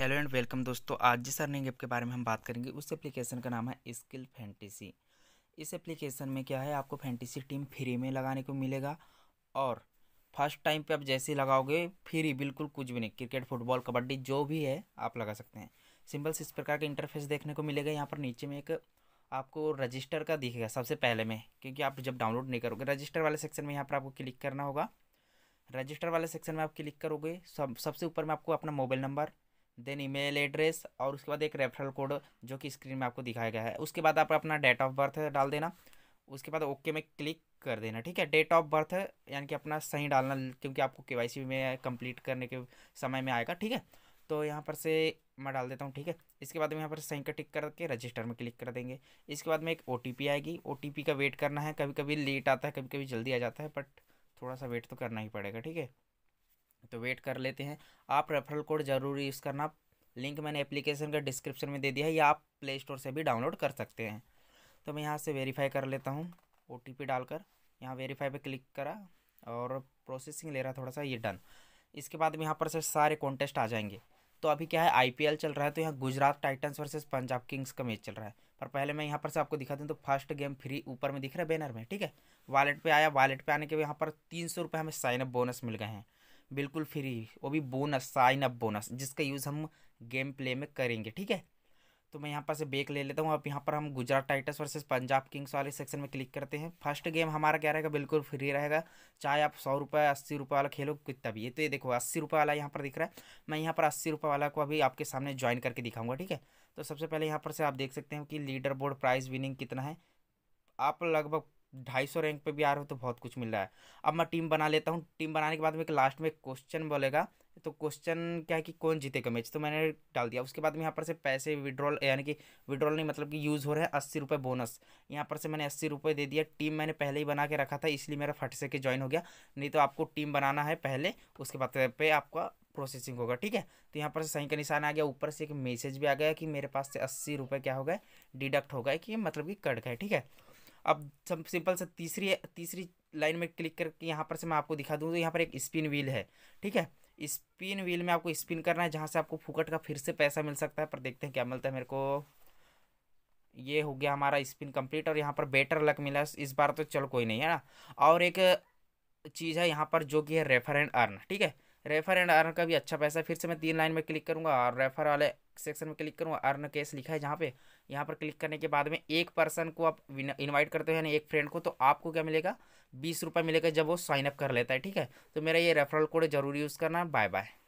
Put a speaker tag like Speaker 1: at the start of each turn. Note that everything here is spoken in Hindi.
Speaker 1: हेलो एंड वेलकम दोस्तों आज जिस अर्निंग ऐप के बारे में हम बात करेंगे उस एप्लीकेशन का नाम है स्किल फैंटेसी इस एप्लीकेशन में क्या है आपको फैंटेसी टीम फ्री में लगाने को मिलेगा और फर्स्ट टाइम पे आप जैसे लगाओगे फ्री बिल्कुल कुछ भी नहीं क्रिकेट फुटबॉल कबड्डी जो भी है आप लगा सकते हैं सिंपल से इस प्रकार का इंटरफेस देखने को मिलेगा यहाँ पर नीचे में एक आपको रजिस्टर का दिखेगा सबसे पहले में क्योंकि आप जब डाउनलोड नहीं करोगे रजिस्टर वाले सेक्शन में यहाँ पर आपको क्लिक करना होगा रजिस्टर वाले सेक्शन में आप क्लिक करोगे सब सबसे ऊपर में आपको अपना mobile number then email address और उसके बाद एक रेफरल कोड जो कि स्क्रीन में आपको दिखाया गया है उसके बाद आप अपना डेट ऑफ बर्थ डाल देना उसके बाद ओके में क्लिक कर देना ठीक है डेट ऑफ बर्थ यानी कि अपना सही डालना क्योंकि आपको के में कंप्लीट करने के समय में आएगा ठीक है तो यहाँ पर से मैं डाल देता हूँ ठीक है इसके बाद में यहाँ पर सही का टिक करके रजिस्टर में क्लिक कर देंगे इसके बाद में एक ओ आएगी ओ का वेट करना है कभी कभी लेट आता है कभी कभी जल्दी आ जाता है बट थोड़ा सा वेट तो करना ही पड़ेगा ठीक है तो वेट कर लेते हैं आप रेफरल कोड ज़रूर यूज़ करना लिंक मैंने एप्लीकेशन का डिस्क्रिप्शन में दे दिया है या आप प्ले स्टोर से भी डाउनलोड कर सकते हैं तो मैं यहाँ से वेरीफाई कर लेता हूँ ओ डालकर यहाँ वेरीफाई पे क्लिक करा और प्रोसेसिंग ले रहा थोड़ा सा ये डन इसके बाद में यहाँ पर से सारे कॉन्टेस्ट आ जाएंगे तो अभी क्या है आईपीएल चल रहा है तो यहाँ Gujarat Titans versus Punjab Kings का मैच चल रहा है पर पहले मैं यहाँ पर से आपको दिखा दूँ तो फर्स्ट गेम फ्री ऊपर में दिख रहा है बैनर में ठीक है वालेट पर आया वालेट पर आने के यहाँ पर तीन सौ रुपये हमें साइनअप बोनस मिल गए हैं बिल्कुल फ्री वो भी बोनस साइन अप बोनस जिसका यूज़ हम गेम प्ले में करेंगे ठीक है तो मैं यहाँ पर से बेक ले लेता हूँ अब यहाँ पर हम Gujarat Titans versus Punjab Kings वाले सेक्शन में क्लिक करते हैं फर्स्ट गेम हमारा क्या रहेगा बिल्कुल फ्री रहेगा चाहे आप सौ रुपये अस्सी रुपये वाला खेलो कितना भी ये तो ये देखो अस्सी रुपये वाला यहाँ पर दिख रहा है मैं यहाँ पर अस्सी रुपये वाला को अभी आपके सामने ज्वाइन करके दिखाऊंगा ठीक है तो सबसे पहले यहाँ पर से आप देख सकते हैं कि लीडर बोर्ड प्राइज़ विनिंग कितना है आप लगभग ढाई सौ रैंक पे भी आ रहे हो तो बहुत कुछ मिल रहा है अब मैं टीम बना लेता हूँ टीम बनाने के बाद में लास्ट में एक क्वेश्चन बोलेगा तो क्वेश्चन क्या है कि कौन जीतेगा मैच तो मैंने डाल दिया उसके बाद में यहाँ पर से पैसे विड्रॉल यानी कि विड्रॉल नहीं मतलब कि यूज़ हो रहे हैं अस्सी रुपये बोनस यहाँ पर से मैंने अस्सी रुपये दे दिया टीम मैंने पहले ही बना के रखा था इसलिए मेरा फट से के ज्वाइन हो गया नहीं तो आपको टीम बनाना है पहले उसके बाद पे आपका प्रोसेसिंग होगा ठीक है तो यहाँ पर से सही का निशान आ गया ऊपर से एक मैसेज भी आ गया कि मेरे पास से अस्सी रुपये क्या हो गए डिडक्ट हो गए कि मतलब कि कट गए ठीक है अब सिंपल सा तीसरी तीसरी लाइन में क्लिक करके यहाँ पर से मैं आपको दिखा दूँ तो यहाँ पर एक स्पिन व्हील है ठीक है स्पिन व्हील में आपको स्पिन करना है जहाँ से आपको फुकट का फिर से पैसा मिल सकता है पर देखते हैं क्या मिलता है मेरे को ये हो गया हमारा स्पिन कंप्लीट और यहाँ पर बेटर लक मिला इस बार तो चलो कोई नहीं है ना और एक चीज़ है यहाँ पर जो कि है रेफर एंड अर्न ठीक है रेफर एंड अर्न का भी अच्छा पैसा फिर से मैं तीन लाइन में क्लिक करूँगा और रेफर वाले सेक्शन में क्लिक करूँगा अर्न केस लिखा है जहाँ पे यहाँ पर क्लिक करने के बाद में एक पर्सन को आप इनवाइट करते हो यानी एक फ्रेंड को तो आपको क्या मिलेगा बीस रुपये मिलेगा जब वो साइनअप कर लेता है ठीक है तो मेरा ये रेफरल कोड जरूर यूज़ करना बाय बाय